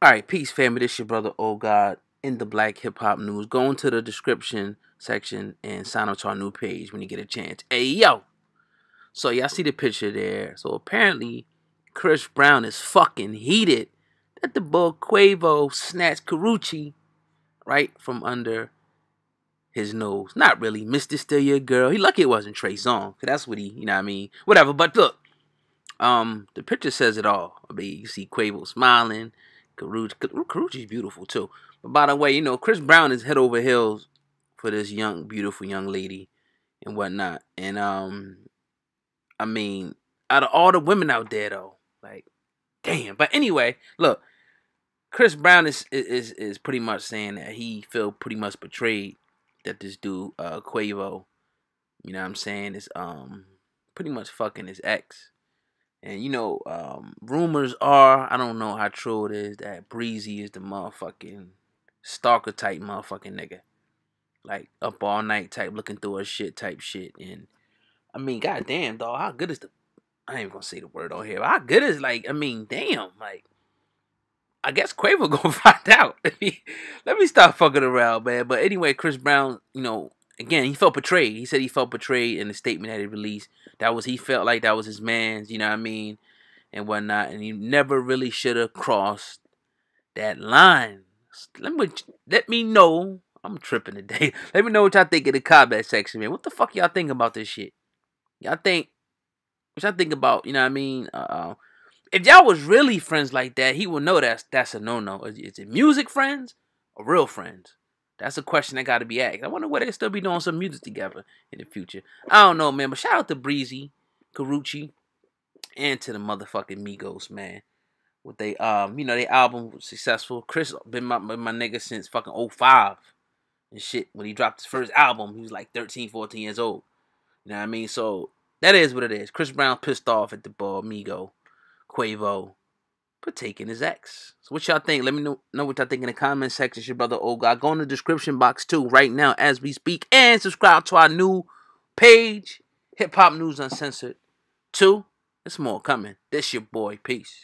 All right, peace, family. This your brother, Old oh God, in the Black Hip Hop News. Go into the description section and sign up to our new page when you get a chance. Hey, yo! So, y'all see the picture there. So, apparently, Chris Brown is fucking heated that the bull Quavo snatched Carucci right from under his nose. Not really. Mr. Still Your Girl. He lucky it wasn't Trey Song, because that's what he, you know what I mean? Whatever, but look. Um, the picture says it all. I mean, you see Quavo smiling Karuji, Karuji's beautiful too. But by the way, you know, Chris Brown is head over heels for this young, beautiful young lady and whatnot. And um, I mean, out of all the women out there though, like, damn. But anyway, look, Chris Brown is is is pretty much saying that he feel pretty much betrayed that this dude uh Quavo, you know what I'm saying, is um pretty much fucking his ex. And you know, um, rumors are, I don't know how true it is, that Breezy is the motherfucking stalker type motherfucking nigga. Like up all night type looking through her shit type shit. And I mean, goddamn, dog, how good is the I ain't gonna say the word on here, how good is like, I mean, damn, like I guess Quavo gonna find out. let me let me stop fucking around, man. But anyway, Chris Brown, you know, again, he felt betrayed. He said he felt betrayed in the statement that he released. That was he felt like that was his man's, you know what I mean, and whatnot. And he never really should have crossed that line. Let me let me know. I'm tripping today. Let me know what y'all think in the combat section, man. What the fuck y'all think about this shit? Y'all think what y'all think about, you know what I mean? Uh, if y'all was really friends like that, he would know that's that's a no no. Is, is it music friends or real friends? That's a question that got to be asked. I wonder whether they still be doing some music together in the future. I don't know, man. But shout out to Breezy, Carucci, and to the motherfucking Migos, man. With they, um, you know, their album was successful. Chris been my been my nigga since fucking 05 and shit. When he dropped his first album, he was like 13, 14 years old. You know what I mean? So that is what it is. Chris Brown pissed off at the ball, Migo, Quavo, for taking his ex. So what y'all think? Let me know, know what y'all think in the comment section. It's your brother God. Go in the description box too right now as we speak. And subscribe to our new page, Hip Hop News Uncensored 2. there's more coming. This your boy. Peace.